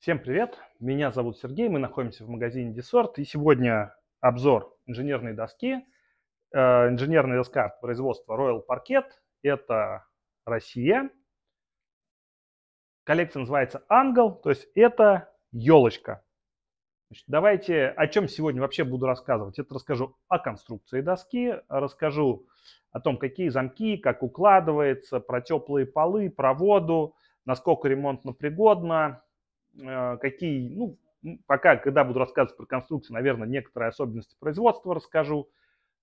Всем привет, меня зовут Сергей, мы находимся в магазине Desort, и сегодня обзор инженерной доски. Э, инженерная доска производства Royal Parquet, это Россия. Коллекция называется Ангел, то есть это елочка. Значит, давайте, о чем сегодня вообще буду рассказывать. Это расскажу о конструкции доски, расскажу о том, какие замки, как укладывается, про теплые полы, про воду, насколько ремонтно пригодно, Э, какие, ну, пока, когда буду рассказывать про конструкцию, наверное, некоторые особенности производства расскажу.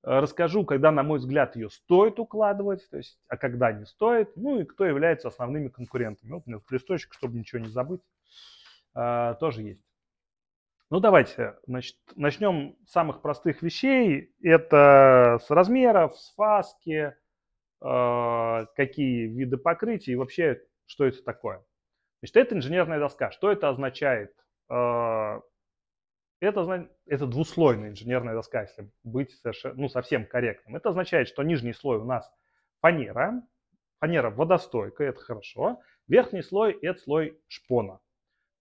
Э, расскажу, когда, на мой взгляд, ее стоит укладывать, то есть, а когда не стоит, ну и кто является основными конкурентами. Вот у меня листочек, чтобы ничего не забыть, э, тоже есть. Ну, давайте, значит, начнем с самых простых вещей. Это с размеров, с фаски, какие виды покрытий и вообще, что это такое. Значит, это инженерная доска. Что это означает? А, это, это двуслойная инженерная доска, если быть совершенно, ну, совсем корректным. Это означает, что нижний слой у нас фанера, фанера водостойкая, это хорошо. Верхний слой – это слой шпона.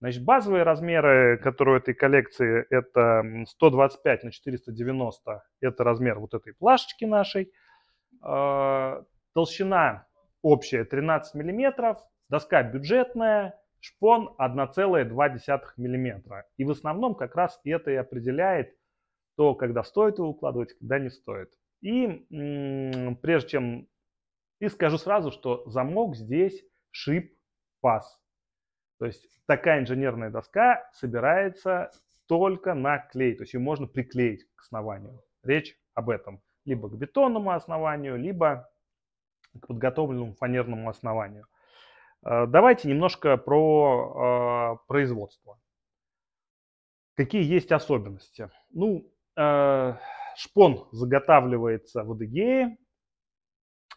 Значит, базовые размеры, которые у этой коллекции, это 125 на 490, это размер вот этой плашечки нашей. А, толщина общая 13 миллиметров, Доска бюджетная, шпон 1,2 мм. И в основном как раз это и определяет то, когда стоит его укладывать, когда не стоит. И м-м, прежде чем... И скажу сразу, что замок здесь шип пас. То есть такая инженерная доска собирается только на клей. То есть ее можно приклеить к основанию. Речь об этом. Либо к бетонному основанию, либо к подготовленному фанерному основанию. Э, давайте немножко про э, производство. Какие есть особенности? Ну, э, шпон заготавливается в Адыгее,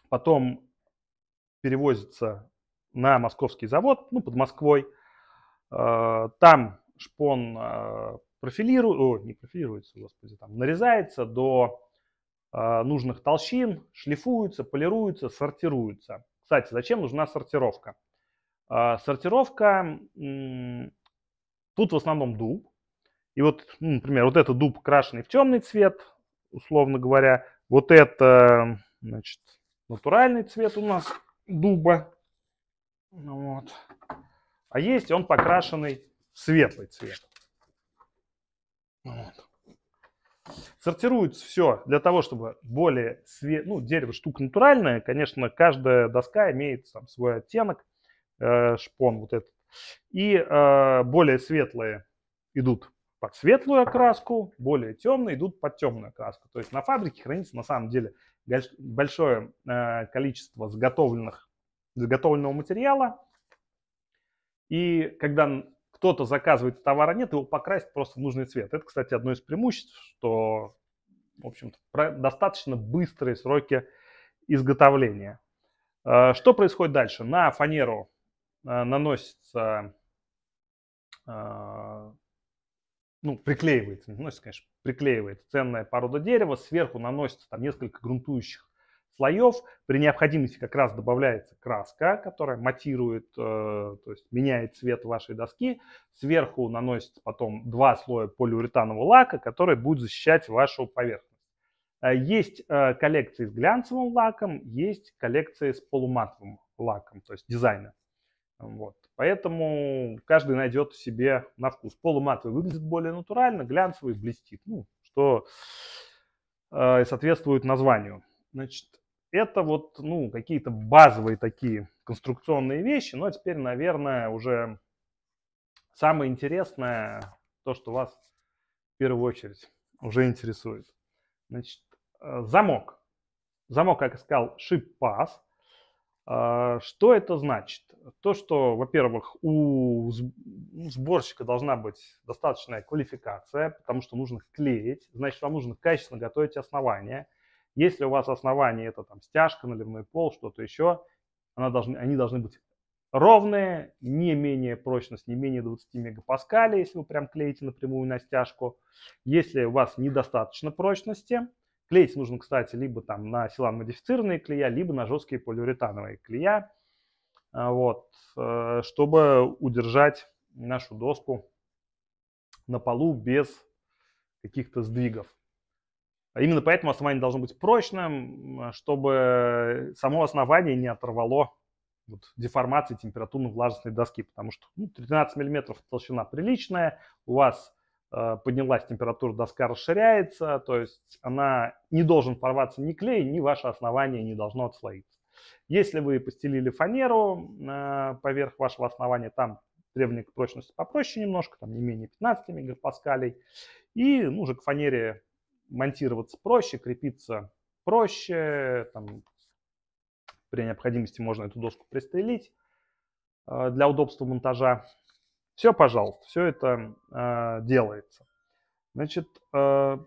потом перевозится на московский завод, ну, под Москвой. Э, там шпон э, профилирует, о, не профилируется, господи, там нарезается до э, нужных толщин, шлифуется, полируется, сортируется. Кстати, зачем нужна сортировка? А, сортировка, тут в основном дуб. И вот, ну, например, вот это дуб крашеный в темный цвет, условно говоря. Вот это, значит, натуральный цвет у нас дуба. Вот. А есть он покрашенный в светлый цвет. Вот. Сортируется все для того, чтобы более свет... Ну, дерево штука натуральная. Конечно, каждая доска имеет там, свой оттенок. Э, шпон вот этот. И э, более светлые идут под светлую окраску, более темные идут под темную окраску. То есть на фабрике хранится на самом деле большое э, количество заготовленных, заготовленного материала. И когда кто-то заказывает товара нет, его покрасить просто в нужный цвет. Это, кстати, одно из преимуществ, что, в общем-то, достаточно быстрые сроки изготовления. Что происходит дальше? На фанеру а, наносится, а, ну, приклеивается, наносится, конечно, приклеивается ценная порода дерева, сверху наносится там несколько грунтующих слоев. При необходимости как раз добавляется краска, которая матирует, э, то есть меняет цвет вашей доски. Сверху наносится потом два слоя полиуретанового лака, который будет защищать вашу поверхность. Э, есть э, коллекции с глянцевым лаком, есть коллекции с полуматовым лаком, то есть дизайна. Вот. Поэтому каждый найдет себе на вкус. Полуматовый выглядит более натурально, глянцевый блестит, ну, что э, соответствует названию. Значит, это вот ну, какие-то базовые такие конструкционные вещи. Но ну, а теперь, наверное, уже самое интересное, то, что вас в первую очередь уже интересует. Значит, э, замок. Замок, как я сказал, шип-пас. Э, что это значит? то, что, во-первых, у сборщика должна быть достаточная квалификация, потому что нужно клеить, значит, вам нужно качественно готовить основание. Если у вас основание это там стяжка, наливной пол, что-то еще, она должны, они должны быть ровные, не менее прочность, не менее 20 мегапаскалей, если вы прям клеите напрямую на стяжку. Если у вас недостаточно прочности, клеить нужно, кстати, либо там на силан модифицированные клея, либо на жесткие полиуретановые клея. А, вот, э, чтобы удержать нашу доску на полу без каких-то сдвигов. А именно поэтому основание должно быть прочным, чтобы само основание не оторвало вот, деформации температурно-влажностной доски, потому что ну, 13 мм толщина приличная, у вас э, поднялась температура, доска расширяется, то есть она не должен порваться ни клей, ни ваше основание не должно отслоиться. Если вы постелили фанеру э, поверх вашего основания, там требования к прочности попроще немножко, там не менее 15 мегапаскалей. И ну, уже к фанере монтироваться проще, крепиться проще, там, при необходимости можно эту доску пристрелить э, для удобства монтажа. Все, пожалуйста, все это э, делается. Значит, э,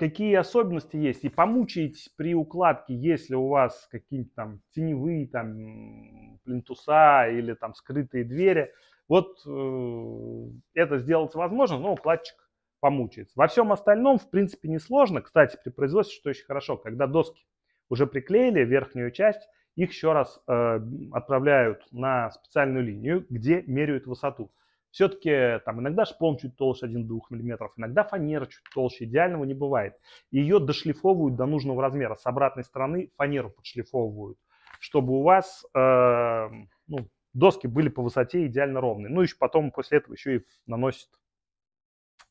какие особенности есть. И помучаетесь при укладке, если у вас какие-то там теневые там плинтуса или там скрытые двери. Вот э, это сделать возможно, но укладчик помучается. Во всем остальном, в принципе, несложно. Кстати, при производстве, что очень хорошо, когда доски уже приклеили, верхнюю часть, их еще раз э, отправляют на специальную линию, где меряют высоту. Все-таки там иногда шпон чуть толще 1-2 мм, иногда фанера чуть толще, идеального не бывает. Ее дошлифовывают до нужного размера. С обратной стороны фанеру подшлифовывают, чтобы у вас э, ну, доски были по высоте идеально ровные. Ну, еще потом после этого еще и наносят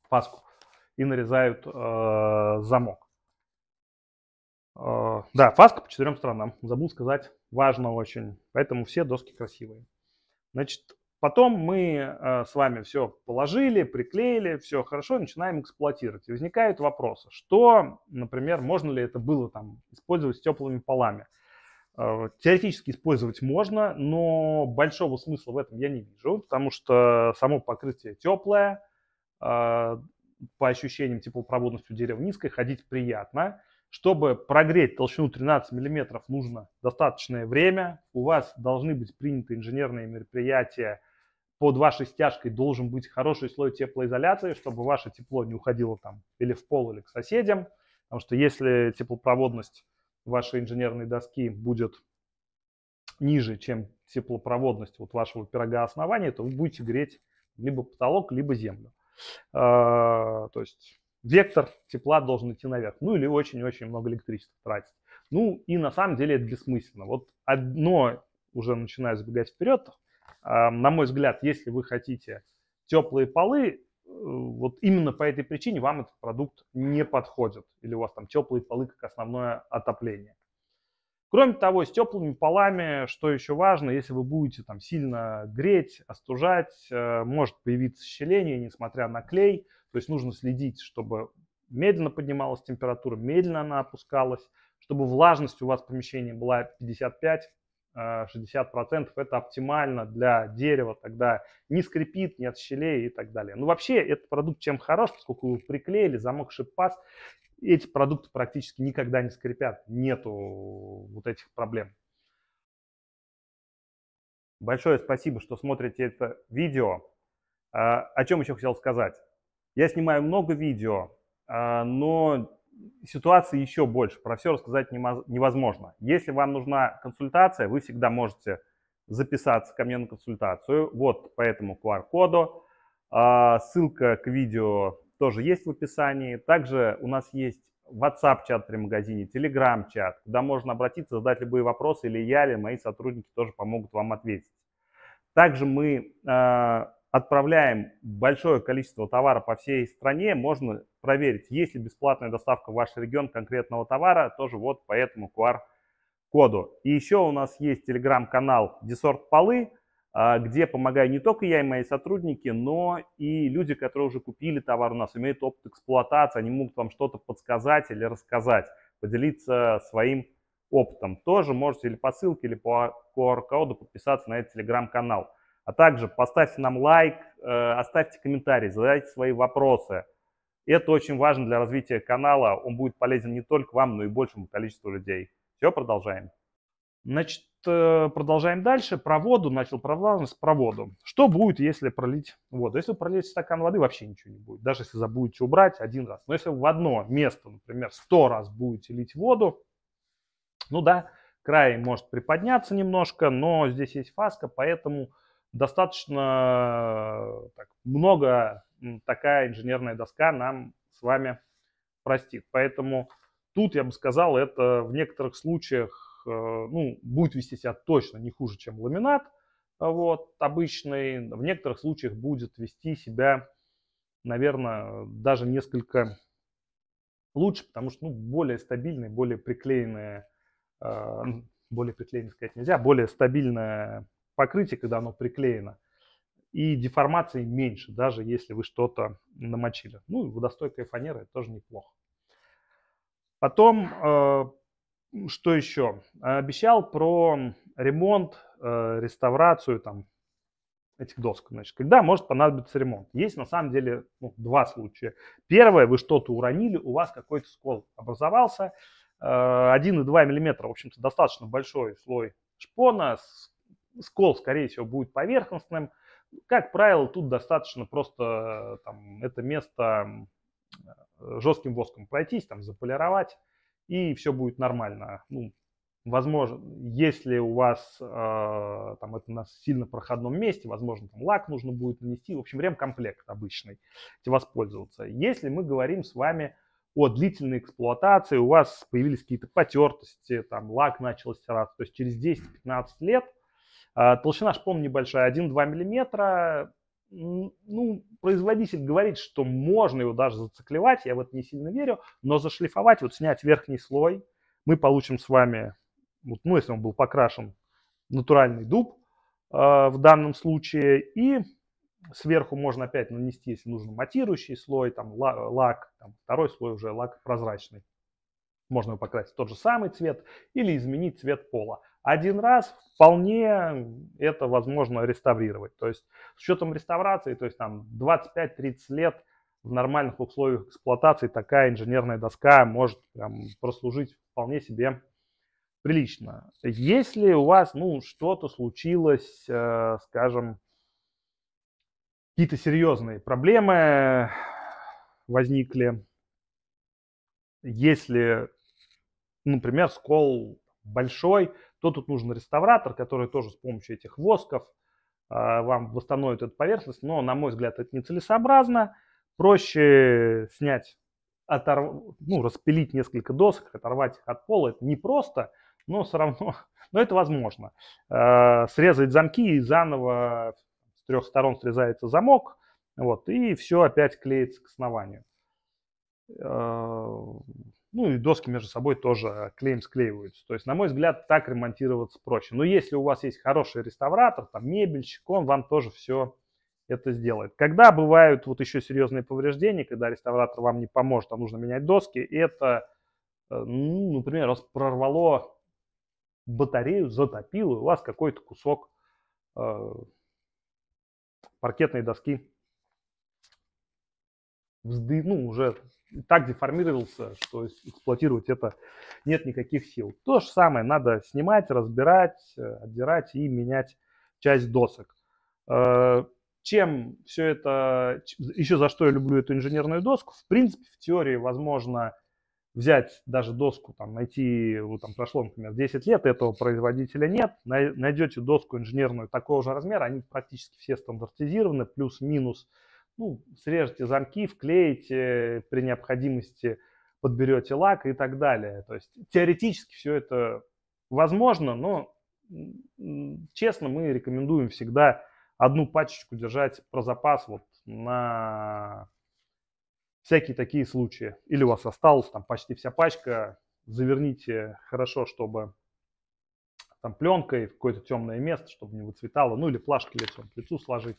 фаску и нарезают э, замок. Э, да, фаска по четырем сторонам. Забыл сказать, важно очень. Поэтому все доски красивые. Значит, Потом мы э, с вами все положили, приклеили, все хорошо, начинаем эксплуатировать. И возникают вопросы, что, например, можно ли это было там использовать с теплыми полами. Э, теоретически использовать можно, но большого смысла в этом я не вижу, потому что само покрытие теплое, э, по ощущениям у дерева низкой, ходить приятно. Чтобы прогреть толщину 13 мм, нужно достаточное время. У вас должны быть приняты инженерные мероприятия под вашей стяжкой должен быть хороший слой теплоизоляции, чтобы ваше тепло не уходило там или в пол, или к соседям. Потому что если теплопроводность вашей инженерной доски будет ниже, чем теплопроводность вот вашего пирога основания, то вы будете греть либо потолок, либо землю. А, то есть вектор тепла должен идти наверх. Ну или очень-очень много электричества тратить. Ну и на самом деле это бессмысленно. Вот одно, уже начинаю забегать вперед, на мой взгляд, если вы хотите теплые полы, э, вот именно по этой причине вам этот продукт не подходит. Или у вас там теплые полы как основное отопление. Кроме того, с теплыми полами, что еще важно, если вы будете там сильно греть, остужать, э, может появиться щеление, несмотря на клей. То есть нужно следить, чтобы медленно поднималась температура, медленно она опускалась, чтобы влажность у вас в помещении была 55 60% э, это оптимально для дерева, тогда не скрипит, нет щелей и так далее. Ну вообще этот продукт чем хорош, поскольку его приклеили, замокший паз, эти продукты практически никогда не скрипят, нету вот этих проблем. Большое спасибо, что смотрите это видео. Э, о чем еще хотел сказать? Я снимаю много видео, э, но ситуации еще больше, про все рассказать невозможно. Если вам нужна консультация, вы всегда можете записаться ко мне на консультацию. Вот по этому QR-коду. А, ссылка к видео тоже есть в описании. Также у нас есть WhatsApp-чат при магазине, Telegram-чат, куда можно обратиться, задать любые вопросы, или я, или мои сотрудники тоже помогут вам ответить. Также мы а, отправляем большое количество товара по всей стране, можно проверить, есть ли бесплатная доставка в ваш регион конкретного товара, тоже вот по этому QR-коду. И еще у нас есть телеграм-канал Десорт Полы, а, где помогаю не только я и мои сотрудники, но и люди, которые уже купили товар у нас, имеют опыт эксплуатации, они могут вам что-то подсказать или рассказать, поделиться своим опытом. Тоже можете или по ссылке, или по QR-коду подписаться на этот телеграм-канал. А также поставьте нам лайк, э, оставьте комментарий, задайте свои вопросы. Это очень важно для развития канала. Он будет полезен не только вам, но и большему количеству людей. Все, продолжаем. Значит, э, продолжаем дальше. Про воду. Начал про влажность, про воду. Что будет, если пролить воду? Если вы прольете стакан воды, вообще ничего не будет. Даже если забудете убрать один раз. Но если вы в одно место, например, сто раз будете лить воду, ну да, край может приподняться немножко, но здесь есть фаска, поэтому достаточно э, так, много такая инженерная доска нам с вами простит. Поэтому тут, я бы сказал, это в некоторых случаях э, ну, будет вести себя точно не хуже, чем ламинат вот, обычный. В некоторых случаях будет вести себя, наверное, даже несколько лучше, потому что ну, более стабильные, более приклеенные, э, более приклеенные сказать нельзя, более стабильная покрытие, когда оно приклеено, и деформации меньше, даже если вы что-то намочили. Ну, и водостойкая фанера, это тоже неплохо. Потом, э, что еще? Обещал про ремонт, э, реставрацию там, этих досок. Значит, когда может понадобиться ремонт? Есть на самом деле ну, два случая. Первое, вы что-то уронили, у вас какой-то скол образовался. 1,2 э, мм, в общем-то, достаточно большой слой шпона с скол, скорее всего, будет поверхностным. Как правило, тут достаточно просто э, там, это место э, жестким воском пройтись, там, заполировать, и все будет нормально. Ну, возможно, если у вас э, там это на сильно проходном месте, возможно, там лак нужно будет нанести, в общем, ремкомплект обычный, воспользоваться. Если мы говорим с вами о длительной эксплуатации, у вас появились какие-то потертости, там лак начал стираться, то есть через 10-15 лет – а, толщина шпон небольшая, 1-2 миллиметра. Ну, производитель говорит, что можно его даже зациклевать, я в это не сильно верю, но зашлифовать, вот снять верхний слой, мы получим с вами, вот, ну, если он был покрашен, натуральный дуб э, в данном случае, и сверху можно опять нанести, если нужно, матирующий слой, там, лак, там, второй слой уже лак прозрачный. Можно его покрасить в тот же самый цвет или изменить цвет пола один раз вполне это возможно реставрировать. То есть с учетом реставрации, то есть там 25-30 лет в нормальных условиях эксплуатации такая инженерная доска может прям прослужить вполне себе прилично. Если у вас, ну, что-то случилось, э, скажем, какие-то серьезные проблемы возникли, если, например, скол большой, то тут нужен реставратор, который тоже с помощью этих восков а, вам восстановит эту поверхность, но, на мой взгляд, это нецелесообразно. Проще снять, оторв... ну, распилить несколько досок, оторвать их от пола. Это непросто, но все равно, но это возможно. А, срезать замки и заново с трех сторон срезается замок, вот, и все опять клеится к основанию. А, ну и доски между собой тоже клеем склеиваются. То есть, на мой взгляд, так ремонтироваться проще. Но если у вас есть хороший реставратор, там мебельщик, он вам тоже все это сделает. Когда бывают вот еще серьезные повреждения, когда реставратор вам не поможет, а нужно менять доски, это, э, ну, например, вас прорвало батарею, затопило, и у вас какой-то кусок э, паркетной доски вздый, ну, уже так деформировался, что эксплуатировать это нет никаких сил. То же самое, надо снимать, разбирать, э, отдирать и менять часть досок. Э, чем все это, еще за что я люблю эту инженерную доску, в принципе, в теории возможно взять даже доску, там, найти, вот там прошло, например, 10 лет, этого производителя нет, найдете доску инженерную такого же размера, они практически все стандартизированы, плюс-минус ну, срежете замки, вклеите, при необходимости подберете лак и так далее. То есть теоретически все это возможно, но честно мы рекомендуем всегда одну пачечку держать про запас вот на всякие такие случаи. Или у вас осталась там почти вся пачка, заверните хорошо, чтобы там пленкой в какое-то темное место, чтобы не выцветало, ну или плашки лицом к лицу сложить.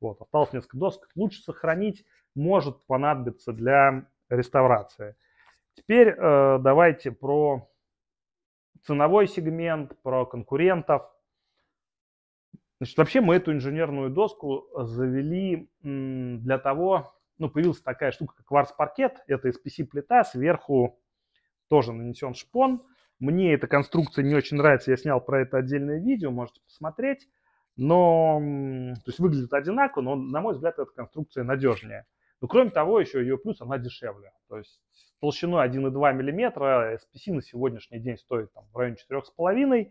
Вот, осталось несколько досок. Лучше сохранить, может понадобиться для реставрации. Теперь э, давайте про ценовой сегмент, про конкурентов. Значит, вообще мы эту инженерную доску завели для того, ну, появилась такая штука, как кварц паркет это SPC-плита, сверху тоже нанесен шпон, мне эта конструкция не очень нравится, я снял про это отдельное видео, можете посмотреть. Но, то есть выглядит одинаково, но, на мой взгляд, эта конструкция надежнее. Но, кроме того, еще ее плюс, она дешевле. То есть толщиной 1,2 мм SPC на сегодняшний день стоит там, в районе 4,5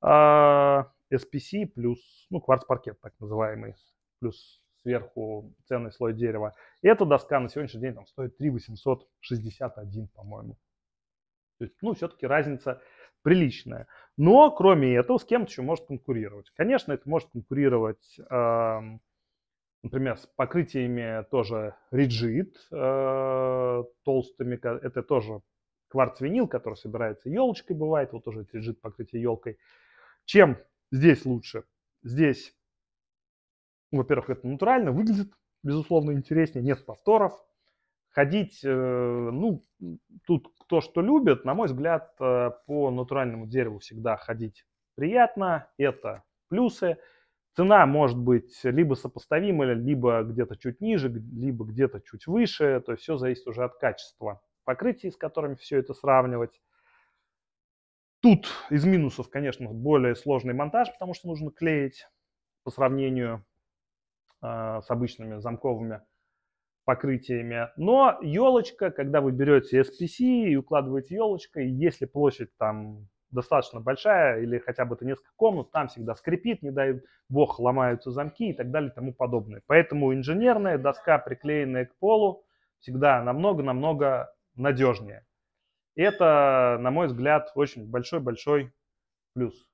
а SPC плюс, ну, кварц-паркет так называемый, плюс сверху ценный слой дерева. эта доска на сегодняшний день там стоит 3 861, по-моему. То есть, ну, все-таки разница приличная. Но, кроме этого, с кем-то еще может конкурировать. Конечно, это может конкурировать, э, например, с покрытиями тоже Rigid, э, толстыми. Это тоже кварц-винил, который собирается елочкой, бывает. Вот тоже Rigid покрытие елкой. Чем здесь лучше? Здесь, во-первых, это натурально выглядит, безусловно, интереснее, нет повторов, Ходить, э, ну, тут кто что любит, на мой взгляд, э, по натуральному дереву всегда ходить приятно, это плюсы. Цена может быть либо сопоставимая, либо где-то чуть ниже, либо где-то чуть выше, то есть все зависит уже от качества покрытий, с которыми все это сравнивать. Тут из минусов, конечно, более сложный монтаж, потому что нужно клеить по сравнению э, с обычными замковыми покрытиями. Но елочка, когда вы берете SPC и укладываете елочкой, если площадь там достаточно большая или хотя бы это несколько комнат, там всегда скрипит, не дай бог, ломаются замки и так далее и тому подобное. Поэтому инженерная доска, приклеенная к полу, всегда намного-намного надежнее. Это, на мой взгляд, очень большой-большой плюс.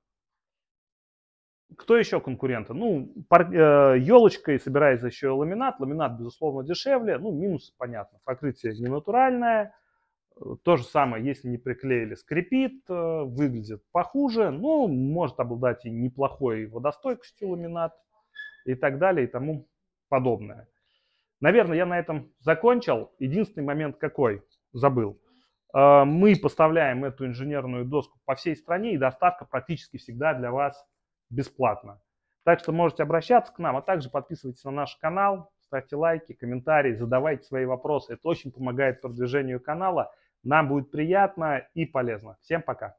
Кто еще конкуренты? Ну, пар... э, елочкой собирается еще ламинат. Ламинат, безусловно, дешевле. Ну, минус, понятно. Покрытие не натуральное. То же самое, если не приклеили, скрипит, э, выглядит похуже, но ну, может обладать и неплохой водостойкостью ламинат и так далее и тому подобное. Наверное, я на этом закончил. Единственный момент какой? Забыл. Э, мы поставляем эту инженерную доску по всей стране, и доставка практически всегда для вас бесплатно. Так что можете обращаться к нам, а также подписывайтесь на наш канал, ставьте лайки, комментарии, задавайте свои вопросы. Это очень помогает продвижению канала. Нам будет приятно и полезно. Всем пока!